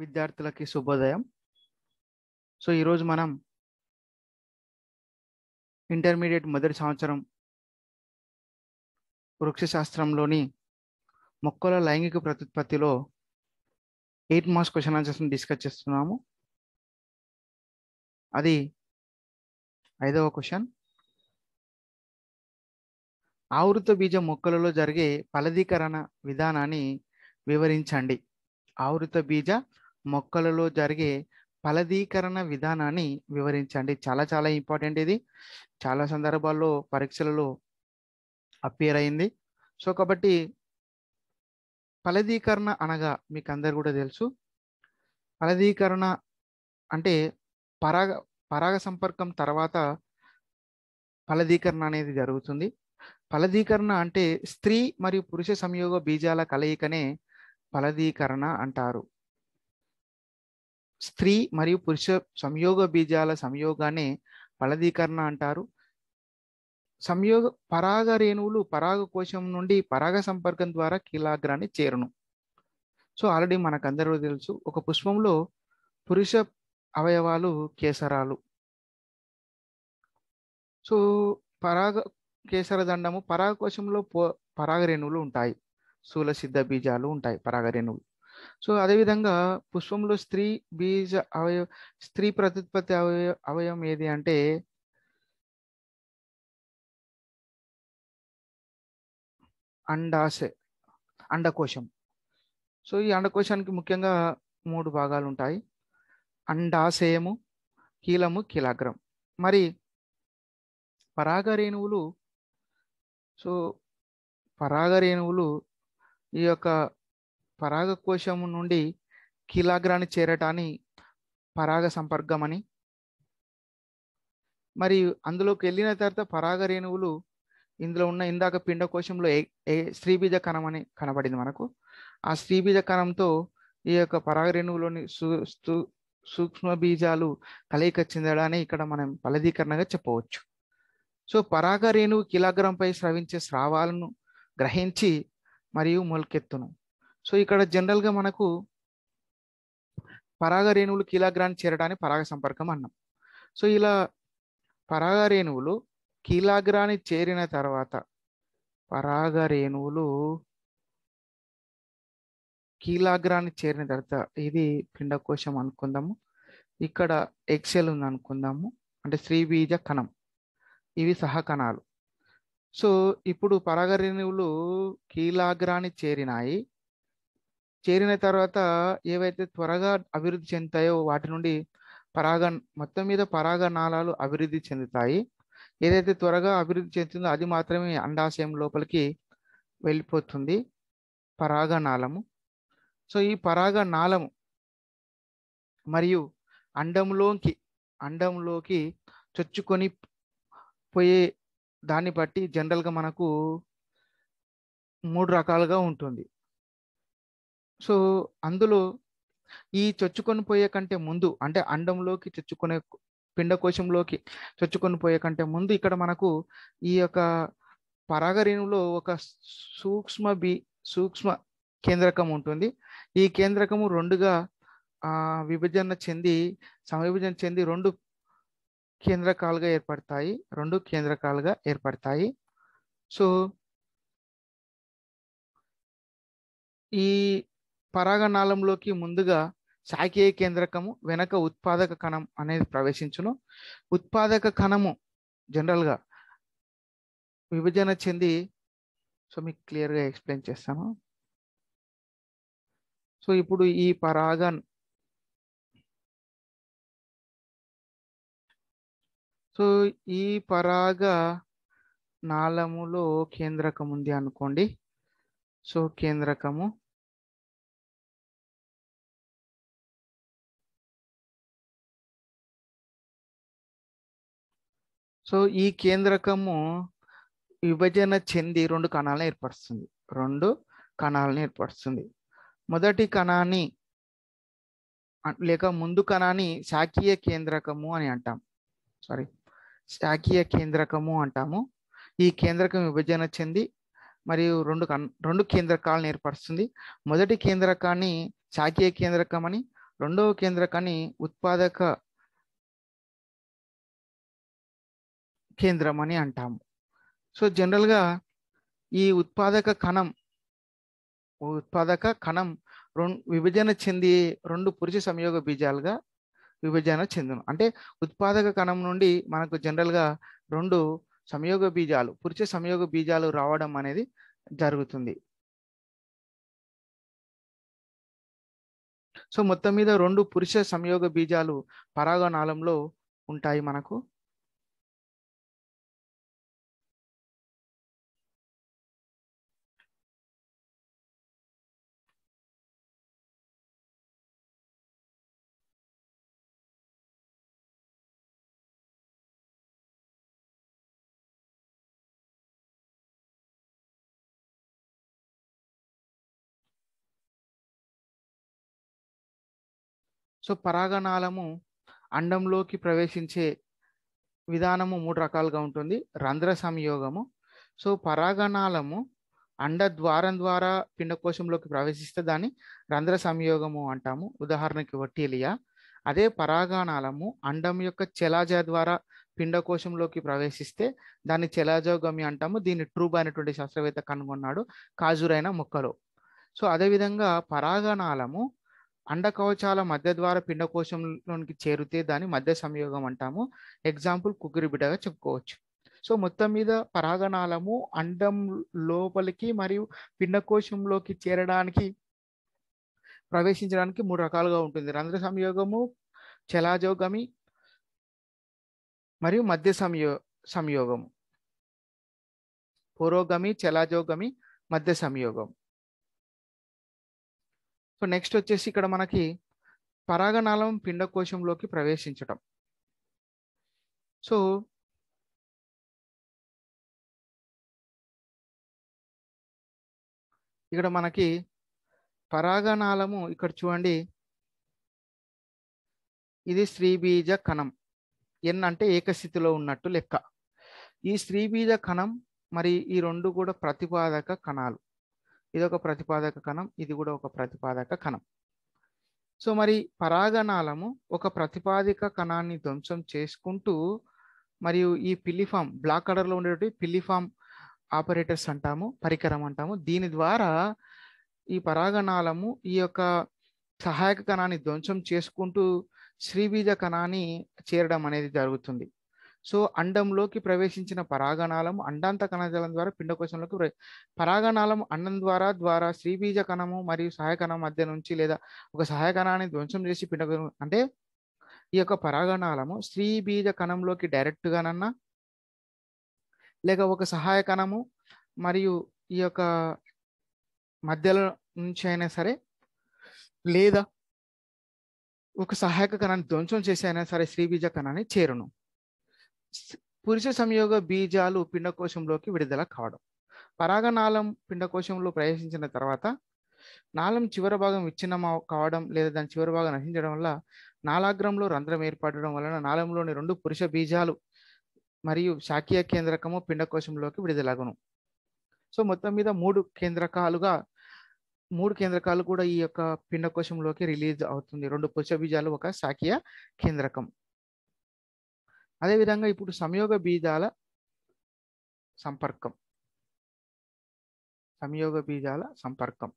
విద్యార్థులకి శుభోదయం సో ఈరోజు మనం ఇంటర్మీడియట్ మొదటి సంవత్సరం వృక్షశాస్త్రంలోని మొక్కల లైంగిక ప్రత్యుత్పత్తిలో ఎయిట్ మార్క్స్ క్వశ్చన్ ఆన్సర్స్ని డిస్కస్ చేస్తున్నాము అది ఐదవ క్వశ్చన్ ఆవృత బీజ మొక్కలలో జరిగే ఫలదీకరణ విధానాన్ని వివరించండి ఆవృత బీజ మొక్కలలో జరిగే ఫలదీకరణ విధానాన్ని వివరించండి చాలా చాలా ఇంపార్టెంట్ ఇది చాలా సందర్భాల్లో పరీక్షలలో అప్పేర్ అయింది సో కాబట్టి ఫలదీకరణ అనగా మీకు అందరు కూడా తెలుసు ఫలదీకరణ అంటే పరాగ పరాగ సంపర్కం తర్వాత ఫలదీకరణ అనేది జరుగుతుంది ఫలదీకరణ అంటే స్త్రీ మరియు పురుష సంయోగ బీజాల కలయికనే ఫలదీకరణ అంటారు స్త్రీ మరియు పురుష సంయోగ బీజాల సంయోగాన్ని ఫలదీకరణ అంటారు సంయోగ పరాగ రేణువులు పరాగ కోశం నుండి పరాగ సంపర్కం ద్వారా కీలాగ్రాన్ని చేరును సో ఆల్రెడీ మనకు అందరూ తెలుసు ఒక పుష్పంలో పురుష అవయవాలు కేసరాలు సో పరాగ కేసర దండము పరాగ కోశంలో పరాగ రేణువులు ఉంటాయి స్థూల సిద్ధ బీజాలు ఉంటాయి పరాగ రేణువులు సో అదేవిధంగా పుష్పంలో స్త్రీ బీజ అవయవ స్త్రీ ప్రతిపత్తి అవయవ అవయవం ఏది అంటే అండాశ అండకోశం సో ఈ అండకోశానికి ముఖ్యంగా మూడు భాగాలు ఉంటాయి అండాశయము కీలము కీలాగ్రం మరి పరాగరేణువులు సో పరాగరేణువులు ఈ యొక్క పరాగకోశము నుండి కీలాగ్రాన్ని చేరటాన్ని పరాగ సంపర్కం అని మరి అందులోకి వెళ్ళిన తర్వాత పరాగ రేణువులు ఇందులో ఉన్న ఇందాక పిండకోశంలో ఏ స్త్రీబీజ కణం అని కనబడింది మనకు ఆ స్త్రీబీజ కణంతో ఈ యొక్క పరాగ రేణువులోని సూక్ష్మ బీజాలు కలయిక చెందడాన్ని ఇక్కడ మనం ఫలదీకరణగా చెప్పవచ్చు సో పరాగ రేణువు కిలాగ్రంపై స్రవించే స్రావాలను గ్రహించి మరియు మొలకెత్తును సో ఇక్కడ జనరల్గా మనకు పరాగ రేణువులు కీలాగ్రాన్ని చేరడాన్ని పరాగ సంపర్కం అన్నాం సో ఇలా పరాగ రేణువులు కీలాగ్రాన్ని చేరిన తర్వాత పరాగ రేణువులు కీలాగ్రాన్ని చేరిన తర్వాత ఇది పిండకోశం అనుకుందాము ఇక్కడ ఎక్సెల్ ఉంది అనుకుందాము అంటే శ్రీబీజ కణం ఇవి సహకణాలు సో ఇప్పుడు పరాగ రేణువులు కీలాగ్రాన్ని చేరినాయి చేరిన తర్వాత ఏవైతే త్వరగా అభివృద్ధి చెందుతాయో వాటి నుండి పరాగ మొత్తం మీద పరాగ నాళాలు అభివృద్ధి చెందుతాయి ఏదైతే త్వరగా అభివృద్ధి చెందుతుందో అది మాత్రమే అండాశయం లోపలికి వెళ్ళిపోతుంది పరాగ నాళము సో ఈ పరాగ నాళము మరియు అండంలోకి అండంలోకి చొచ్చుకొని పోయే దాన్ని బట్టి జనరల్గా మనకు మూడు రకాలుగా ఉంటుంది సో అందులో ఈ చొచ్చుకొని పోయే కంటే ముందు అంటే అండంలోకి చొచ్చుకునే పిండకోశంలోకి చొచ్చుకొని పోయే కంటే ముందు ఇక్కడ మనకు ఈ యొక్క పరాగరేణులో ఒక సూక్ష్మ బి సూక్ష్మ కేంద్రకం ఉంటుంది ఈ కేంద్రకము రెండుగా విభజన చెంది సమవిభజన చెంది రెండు కేంద్రకాలుగా ఏర్పడతాయి రెండు కేంద్రకాలుగా ఏర్పడతాయి సో ఈ పరాగనాళంలోకి ముందుగా శాఖీయ కేంద్రకము వెనక ఉత్పాదక కణం అనేది ప్రవేశించును ఉత్పాదక కణము జనరల్గా విభజన చెంది సో మీకు క్లియర్గా ఎక్స్ప్లెయిన్ చేస్తాను సో ఇప్పుడు ఈ పరాగ సో ఈ పరాగ నాళములో కేంద్రకం ఉంది అనుకోండి సో కేంద్రకము సో ఈ కేంద్రకము విభజన చెంది రెండు కణాలను ఏర్పరుస్తుంది రెండు కణాలను ఏర్పరుస్తుంది మొదటి కణాన్ని లేక ముందు కణాన్ని శాఖీయ కేంద్రకము అని అంటాం సారీ శాఖీయ కేంద్రకము అంటాము ఈ కేంద్రకం విభజన చెంది మరియు రెండు రెండు కేంద్రకాలను ఏర్పరుస్తుంది మొదటి కేంద్రకాన్ని శాఖీయ కేంద్రకం అని రెండవ కేంద్రకాన్ని ఉత్పాదక కేంద్రం అని అంటాము సో జనరల్గా ఈ ఉత్పాదక కణం ఉత్పాదక కణం రెండు విభజన చెంది రెండు పురుష సంయోగ బీజాలుగా విభజన చెందును అంటే ఉత్పాదక కణం నుండి మనకు జనరల్గా రెండు సంయోగ బీజాలు పురుష సంయోగ బీజాలు రావడం అనేది జరుగుతుంది సో మొత్తం మీద రెండు పురుష సంయోగ బీజాలు పరాగణాలంలో ఉంటాయి మనకు సో పరాగణాలము అండంలోకి ప్రవేశించే విధానము మూడు రకాలుగా ఉంటుంది రంధ్ర సంయోగము సో పరాగణాలము అండ ద్వారం ద్వారా పిండకోశంలోకి ప్రవేశిస్తే దాన్ని రంధ్ర సంయోగము అంటాము ఉదాహరణకి వట్టిలియా అదే పరాగణాలము అండం యొక్క చెలాజ ద్వారా పిండకోశంలోకి ప్రవేశిస్తే దాన్ని చెలాజోగమి అంటాము దీన్ని ట్రూబ్ అనేటువంటి శాస్త్రవేత్త కనుగొన్నాడు కాజురైన మొక్కలు సో అదేవిధంగా పరాగణాలము అండకవచాల మధ్య ద్వారా పిండకోశంలోనికి చేరితే దాన్ని మధ్య సంయోగం అంటాము ఎగ్జాంపుల్ కుక్కిరి బిడ్డగా చెప్పుకోవచ్చు సో మొత్తం మీద పరాగణాలము అండం లోపలికి మరియు పిండకోశంలోకి చేరడానికి ప్రవేశించడానికి మూడు రకాలుగా ఉంటుంది రంధ్ర సంయోగము చలాజోగమి మరియు మధ్య సంయో సంయోగము పురోగమి చలాజోగమి మధ్య సంయోగం సో నెక్స్ట్ వచ్చేసి ఇక్కడ మనకి పరాగనాళం పిండకోశంలోకి ప్రవేశించటం సో ఇక్కడ మనకి పరాగనాళము ఇక్కడ చూడండి ఇది స్త్రీబీజ కణం ఎన్ అంటే ఏకస్థితిలో ఉన్నట్టు లెక్క ఈ స్త్రీబీజ కణం మరి ఈ రెండు కూడా ప్రతిపాదక కణాలు ఇది ఒక ప్రతిపాదక కణం ఇది కూడా ఒక ప్రతిపాదక కణం సో మరి పరాగణాలము ఒక ప్రతిపాదిక కణాన్ని ధ్వంసం చేసుకుంటూ మరియు ఈ పిల్లిఫామ్ బ్లాక్ కలర్లో ఉండేటువంటి పిల్లిఫామ్ ఆపరేటర్స్ అంటాము పరికరం అంటాము దీని ద్వారా ఈ పరాగణాలము ఈ యొక్క సహాయక కణాన్ని ధ్వంసం చేసుకుంటూ శ్రీబీజ కణాన్ని చేరడం అనేది జరుగుతుంది సో అండంలోకి ప్రవేశించిన పరాగణాలము అండాంత కణజాలం ద్వారా పిండకోశంలోకి పరాగణాలము అండం ద్వారా ద్వారా శ్రీబీజ కణము మరియు సహాయకణం మధ్య నుంచి లేదా ఒక సహాయకణాన్ని ధ్వంసం చేసి పిండకోశం అంటే ఈ యొక్క పరాగణాలము స్త్రీబీజ కణంలోకి డైరెక్ట్గానన్నా లేక ఒక సహాయ కణము మరియు ఈ యొక్క మధ్యలో నుంచి అయినా సరే లేదా ఒక సహాయక కణాన్ని ధ్వంసం చేసి అయినా సరే స్త్రీబీజ కణాన్ని చేరును పురుష సంయోగ బీజాలు పిండకోశంలోకి విడుదల కావడం పరాగనాళం పిండకోశంలో ప్రవేశించిన తర్వాత నాళం చివరి భాగం విచ్ఛిన్నం కావడం లేదా దాని చివరి భాగం నశించడం వల్ల నాలాగ్రంలో రంధ్రం ఏర్పడడం వలన నాళంలోని రెండు పురుష బీజాలు మరియు శాఖీయ కేంద్రకము పిండకోశంలోకి విడుదలగును సో మొత్తం మీద మూడు కేంద్రకాలుగా మూడు కేంద్రకాలు కూడా ఈ యొక్క పిండకోశంలోకి రిలీజ్ అవుతుంది రెండు పురుష బీజాలు ఒక శాఖీయ కేంద్రకం అదేవిధంగా ఇప్పుడు సంయోగ బీజాల సంపర్కం సంయోగ బీజాల సంపర్కం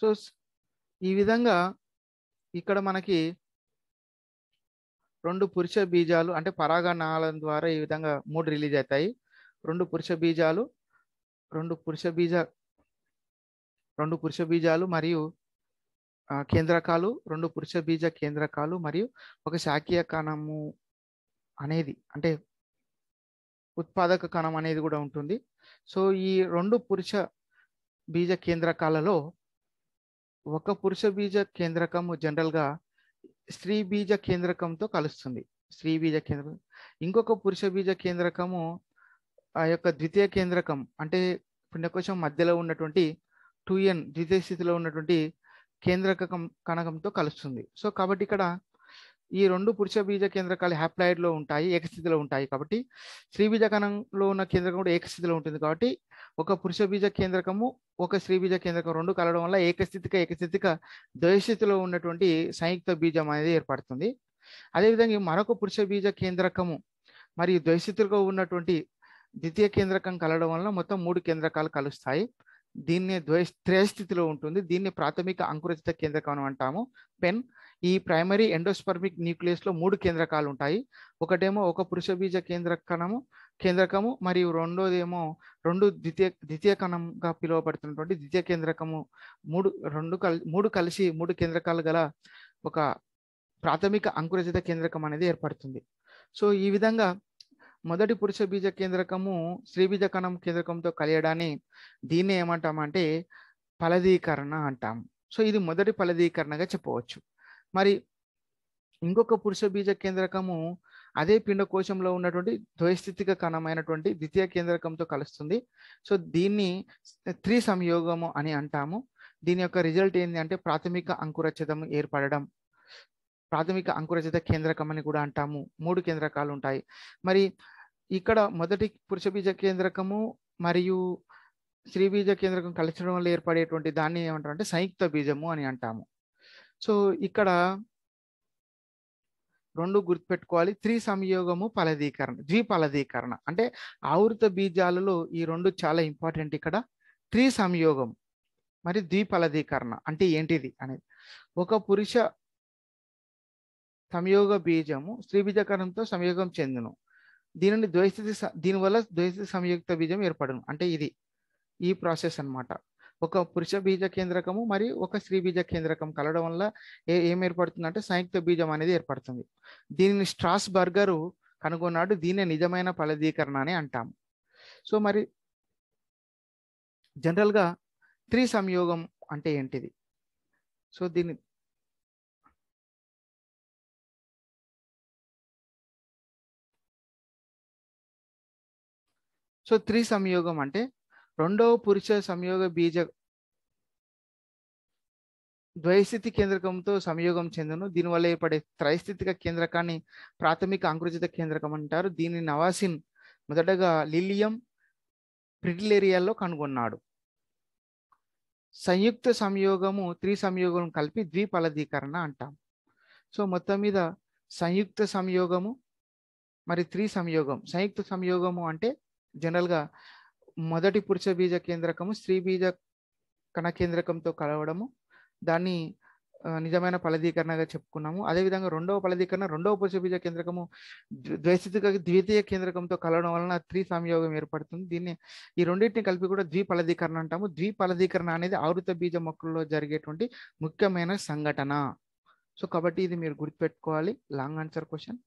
సో ఈ విధంగా ఇక్కడ మనకి రెండు పురుష బీజాలు అంటే పరాగణాల ద్వారా ఈ విధంగా మూడు రిలీజ్ అవుతాయి రెండు పురుష బీజాలు రెండు పురుష బీజ రెండు పురుష బీజాలు మరియు కేంద్రకాలు రెండు పురుష బీజ కేంద్రకాలు మరియు ఒక శాఖీయ కణము అనేది అంటే ఉత్పాదక కణం అనేది కూడా ఉంటుంది సో ఈ రెండు పురుష బీజ కేంద్రకాలలో ఒక పురుష బీజ కేంద్రకము జనరల్గా స్త్రీ బీజ కేంద్రకంతో కలుస్తుంది స్త్రీ బీజ కేంద్రకం ఇంకొక పురుష బీజ కేంద్రకము ఆ యొక్క ద్వితీయ కేంద్రకం అంటే పుణ్యకోశం మధ్యలో ఉన్నటువంటి టూ ఎన్ ద్వితీయ స్థితిలో ఉన్నటువంటి కేంద్రకం కణకంతో కలుస్తుంది సో కాబట్టి ఇక్కడ ఈ రెండు పురుష బీజ కేంద్రకాలు హ్యాప్లాయిడ్లో ఉంటాయి ఏకస్థితిలో ఉంటాయి కాబట్టి శ్రీబీజ కణంలో ఉన్న కేంద్రకం కూడా ఏకస్థితిలో ఉంటుంది కాబట్టి ఒక పురుష బీజ కేంద్రకము ఒక శ్రీబీజ కేంద్రకం రెండు కలవడం వల్ల ఏకస్థితిక ఏకస్థితిక ద్వయస్థితిలో ఉన్నటువంటి సంయుక్త బీజం అనేది ఏర్పడుతుంది అదేవిధంగా మరొక పురుష బీజ కేంద్రకము మరియు ద్వైస్థితిలో ఉన్నటువంటి ద్వితీయ కేంద్రకం కలవడం వల్ల మొత్తం మూడు కేంద్రకాలు కలుస్తాయి దీన్ని ద్వై త్రయస్థితిలో ఉంటుంది దీన్ని ప్రాథమిక అంకురచిత కేంద్రకం అంటాము పెన్ ఈ ప్రైమరీ ఎండోస్పర్మిక్ న్యూక్లియస్లో మూడు కేంద్రకాలు ఉంటాయి ఒకటేమో ఒక పురుష బీజ కేంద్ర కణము కేంద్రకము మరియు రెండోదేమో రెండు ద్వితీయ ద్వితీయ కణంగా పిలువబడుతున్నటువంటి ద్వితీయ కేంద్రకము మూడు రెండు కల్ మూడు కలిసి మూడు కేంద్రకాలు గల ఒక ప్రాథమిక అంకురచిత కేంద్రకం అనేది ఏర్పడుతుంది సో ఈ విధంగా మొదటి పురుష బీజ కేంద్రకము స్త్రీ బీజ కణం కేంద్రకంతో కలియడాన్ని దీన్ని ఏమంటామంటే ఫలదీకరణ అంటాం సో ఇది మొదటి ఫలదీకరణగా చెప్పవచ్చు మరి ఇంకొక పురుష బీజ కేంద్రకము అదే పిండకోశంలో ఉన్నటువంటి ద్వైస్థితిక కణమైనటువంటి ద్వితీయ కేంద్రకంతో కలుస్తుంది సో దీన్ని త్రి సంయోగము అని అంటాము దీని యొక్క రిజల్ట్ ఏంటి అంటే ప్రాథమిక అంకురచితం ఏర్పడడం ప్రాథమిక అంకురజిత కేంద్రకం అని కూడా అంటాము మూడు కేంద్రకాలు ఉంటాయి మరి ఇక్కడ మొదటి పురుషబీజ కేంద్రకము మరియు స్త్రీబీజ కేంద్రకం కలిసడం వల్ల ఏర్పడేటువంటి దాన్ని ఏమంటారు అంటే సంయుక్త బీజము అని అంటాము సో ఇక్కడ రెండు గుర్తుపెట్టుకోవాలి త్రి సంయోగము ఫలదీకరణ ద్విఫలదీకరణ అంటే ఆవృత బీజాలలో ఈ రెండు చాలా ఇంపార్టెంట్ ఇక్కడ త్రి సంయోగం మరి ద్విఫలదీకరణ అంటే ఏంటిది అనేది ఒక పురుష సంయోగ బీజము స్త్రీబీజకరణంతో సంయోగం చెందును దీనిని ద్వైస్థితి దీనివల్ల ద్వైస్థితి సంయుక్త బీజం ఏర్పడును అంటే ఇది ఈ ప్రాసెస్ అనమాట ఒక పురుష బీజ కేంద్రకము మరియు ఒక స్త్రీ బీజ కేంద్రకం కలవడం వల్ల ఏ ఏం ఏర్పడుతుందంటే సంయుక్త బీజం అనేది ఏర్పడుతుంది దీనిని స్ట్రాస్ బర్గరు కనుగొన్నాడు దీన్ని నిజమైన ఫలదీకరణ అని అంటాము సో మరి జనరల్గా త్రీ సంయోగం అంటే ఏంటిది సో దీన్ని సో త్రీ సంయోగం అంటే రెండవ పురుష సంయోగ బీజ ద్వైస్థితి కేంద్రకంతో సంయోగం చెందును దీనివల్ల ఏర్పడే త్రైస్థితిక కేంద్రకాన్ని ప్రాథమిక అంకురచిత కేంద్రకం అంటారు దీన్ని నవాసిన్ మొదటగా లిలియం ప్రిటిలేరియాలో కనుగొన్నాడు సంయుక్త సంయోగము త్రి సంయోగం కలిపి ద్విఫలదీకరణ అంటాం సో మొత్తం మీద సంయుక్త సంయోగము మరి త్రి సంయోగం సంయుక్త సంయోగము అంటే జనరల్గా మొదటి పురుష బీజ కేంద్రకము స్త్రీ బీజ కణ కేంద్రకంతో కలవడము దాన్ని నిజమైన ఫలదీకరణగా చెప్పుకున్నాము అదేవిధంగా రెండవ ఫలదీకరణ రెండవ పురుష బీజ కేంద్రకము ద్వైస్థితిక ద్వితీయ కేంద్రకంతో కలవడం వలన త్రి సంయోగం ఏర్పడుతుంది దీన్ని ఈ రెండింటిని కలిపి కూడా ద్విఫలదీకరణ అంటాము ద్విఫలదీకరణ అనేది ఆవృత బీజ మొక్కల్లో జరిగేటువంటి ముఖ్యమైన సంఘటన సో కాబట్టి ఇది మీరు గుర్తుపెట్టుకోవాలి లాంగ్ ఆన్సర్ క్వశ్చన్